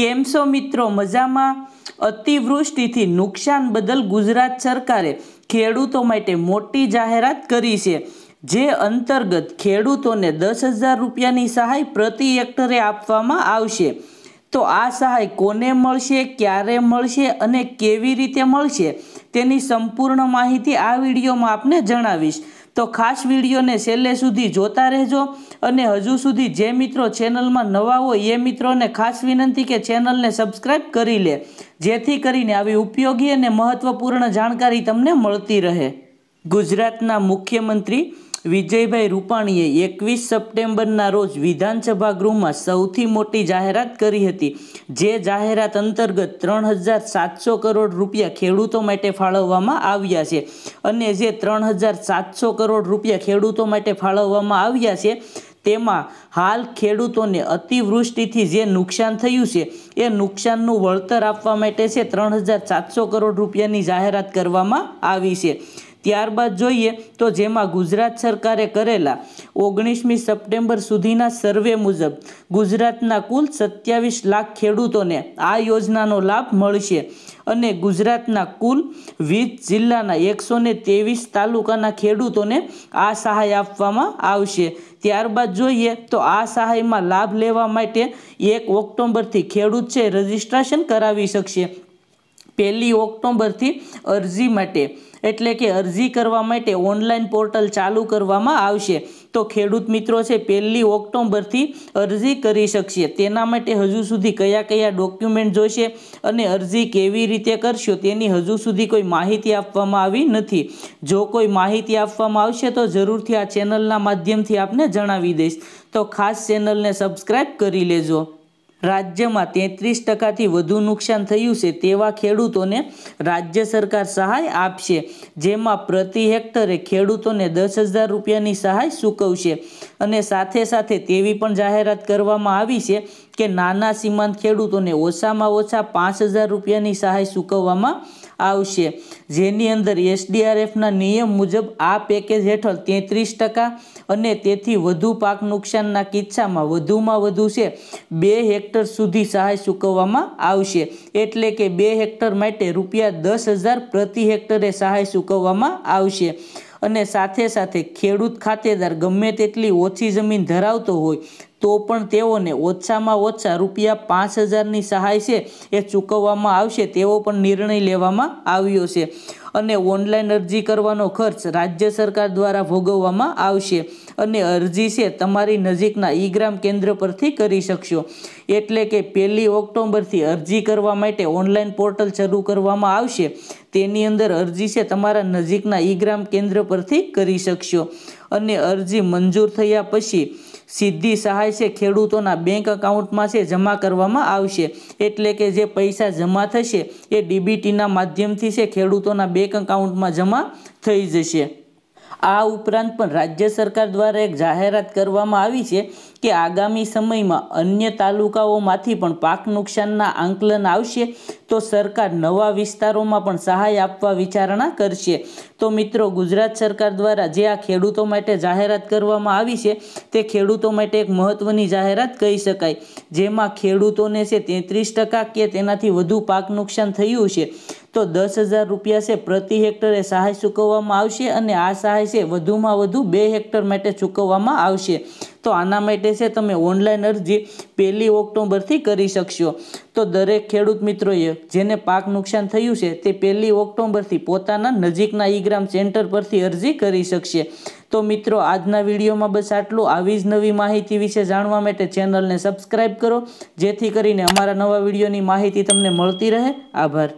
કેમ છો મિત્રો મજામાં અતિવૃષ્ટિથી નુકસાન બદલ ગુજરાત સરકારે ખેડૂતો માટે મોટી જાહેરાત કરી છે જે અંતર્ગત ખેડૂતોને દસ હજાર રૂપિયાની સહાય પ્રતિ હેક્ટરે આપવામાં આવશે તો આ સહાય કોને મળશે ક્યારે મળશે અને કેવી રીતે મળશે તેની સંપૂર્ણ માહિતી આ વિડીયોમાં આપને જણાવીશ તો ખાસ વિડીયોને છેલ્લે સુધી જોતા રહેજો અને હજુ સુધી જે મિત્રો ચેનલમાં નવા હોય એ મિત્રોને ખાસ વિનંતી કે ચેનલને સબસ્ક્રાઈબ કરી લે જેથી કરીને આવી ઉપયોગી અને મહત્વપૂર્ણ જાણકારી તમને મળતી રહે ગુજરાતના મુખ્યમંત્રી વિજયભાઈ રૂપાણીએ એકવીસ સપ્ટેમ્બરના રોજ વિધાનસભા ગૃહમાં સૌથી મોટી જાહેરાત કરી હતી જે જાહેરાત અંતર્ગત ત્રણ હજાર સાતસો કરોડ રૂપિયા ખેડૂતો માટે ફાળવવામાં આવ્યા છે અને જે ત્રણ હજાર સાતસો કરોડ રૂપિયા ખેડૂતો માટે ફાળવવામાં આવ્યા છે તેમાં હાલ ખેડૂતોને અતિવૃષ્ટિથી જે નુકસાન થયું છે એ નુકસાનનું વળતર આપવા માટે છે ત્રણ હજાર સાતસો કરોડ રૂપિયાની જાહેરાત કરવામાં આવી છે ત્યારબાદ જોઈએ તો જેમાં ગુજરાત સરકારે કરેલા ઓગણીસમી સપ્ટેમ્બર સુધીના સર્વે મુજબ ગુજરાતના કુલ સત્યાવીસ લાખ ખેડૂતોને આ યોજનાનો લાભ મળશે અને ગુજરાતના કુલ વીસ જિલ્લાના એકસો ત્રેવીસ તાલુકાના ખેડૂતોને આ સહાય આપવામાં આવશે ત્યારબાદ જોઈએ તો આ સહાયમાં લાભ લેવા માટે એક ઓક્ટોબરથી ખેડૂત છે રજીસ્ટ્રેશન કરાવી શકશે પહેલી ઓક્ટોબરથી અરજી માટે એટલે કે અરજી કરવા માટે ઓનલાઈન પોર્ટલ ચાલુ કરવામાં આવશે તો ખેડૂત મિત્રો છે પહેલી ઓક્ટોબરથી અરજી કરી શકશે તેના માટે હજુ સુધી કયા કયા ડોક્યુમેન્ટ જોઈશે અને અરજી કેવી રીતે કરશો તેની હજુ સુધી કોઈ માહિતી આપવામાં આવી નથી જો કોઈ માહિતી આપવામાં આવશે તો જરૂરથી આ ચેનલના માધ્યમથી આપને જણાવી દઈશ તો ખાસ ચેનલને સબસ્ક્રાઈબ કરી લેજો રાજ્યમાં તેત્રીસ ટકાથી વધુ નુકસાન થયું છે તેવા ખેડૂતોને રાજ્ય સરકાર સહાય આપશે જેમાં પ્રતિ હેક્ટરે ખેડૂતોને દસ હજાર રૂપિયાની સહાય ચૂકવશે અને સાથે સાથે તેવી પણ જાહેરાત કરવામાં આવી છે કે નાના સીમાંત ખેડૂતોને ઓછામાં ઓછા પાંચ હજાર રૂપિયાની સહાય ચૂકવવામાં આવશે જેની અંદર એસડીઆરએફના નિયમ મુજબ આ પેકેજ હેઠળ તેત્રીસ ટકા અને તેથી વધુ પાક નુકસાનના કિસ્સામાં વધુમાં વધુ છે બે હેક્ટર સુધી સહાય ચૂકવવામાં આવશે એટલે કે બે હેક્ટર માટે રૂપિયા દસ હજાર પ્રતિ હેક્ટરે સહાય ચૂકવવામાં આવશે અને સાથે સાથે ખેડૂત ખાતેદાર ગમે તેટલી ઓછી જમીન ધરાવતો હોય તો પણ તેઓને ઓછામાં ઓછા રૂપિયા પાંચ હજારની સહાય છે એ ચૂકવવામાં આવશે તેવો પણ નિર્ણય લેવામાં આવ્યો છે અને ઓનલાઈન અરજી કરવાનો ખર્ચ રાજ્ય સરકાર દ્વારા ભોગવવામાં આવશે અને અરજી છે તમારી નજીકના ઈ કેન્દ્ર પરથી કરી શકશો એટલે કે પહેલી ઓક્ટોબરથી અરજી કરવા માટે ઓનલાઈન પોર્ટલ શરૂ કરવામાં આવશે તેની અંદર અરજી છે તમારા નજીકના ઈ ગ્રામ કેન્દ્ર પરથી કરી શકશો અને અરજી મંજૂર થયા પછી સીધી સહાય છે ખેડૂતોના બેંક એકાઉન્ટમાં છે જમા કરવામાં આવશે એટલે કે જે પૈસા જમા થશે એ ડીબીટીના માધ્યમથી છે ખેડૂતોના બેંક એકાઉન્ટમાં જમા થઈ જશે આ ઉપરાંત પણ રાજ્ય સરકાર દ્વારા એક જાહેરાત કરવામાં આવી છે કે આગામી સમયમાં અન્ય તાલુકાઓમાંથી પણ પાક નુકસાનના આંકલન આવશે તો સરકાર નવા વિસ્તારોમાં પણ સહાય આપવા વિચારણા કરશે તો મિત્રો ગુજરાત સરકાર દ્વારા જે આ ખેડૂતો માટે જાહેરાત કરવામાં આવી છે તે ખેડૂતો માટે એક મહત્ત્વની જાહેરાત કહી શકાય જેમાં ખેડૂતોને છે તેત્રીસ ટકા કે તેનાથી વધુ પાક નુકસાન થયું છે તો દસ હજાર રૂપિયા છે પ્રતિ હેક્ટરે સહાય ચૂકવવામાં આવશે અને આ સહાય છે વધુમાં વધુ બે હેક્ટર માટે ચૂકવવામાં આવશે તો આના માટે છે તમે ઓનલાઈન અરજી પહેલી ઓક્ટોબરથી કરી શકશો તો દરેક ખેડૂત મિત્રોએ જેને પાક નુકસાન થયું છે તે પહેલી ઓક્ટોબરથી પોતાના નજીકના ઈગ્રામ સેન્ટર પરથી અરજી કરી શકશે તો મિત્રો આજના વિડીયોમાં બસ આટલું આવી જ નવી માહિતી વિશે જાણવા માટે ચેનલને સબસ્ક્રાઈબ કરો જેથી કરીને અમારા નવા વિડીયોની માહિતી તમને મળતી રહે આભાર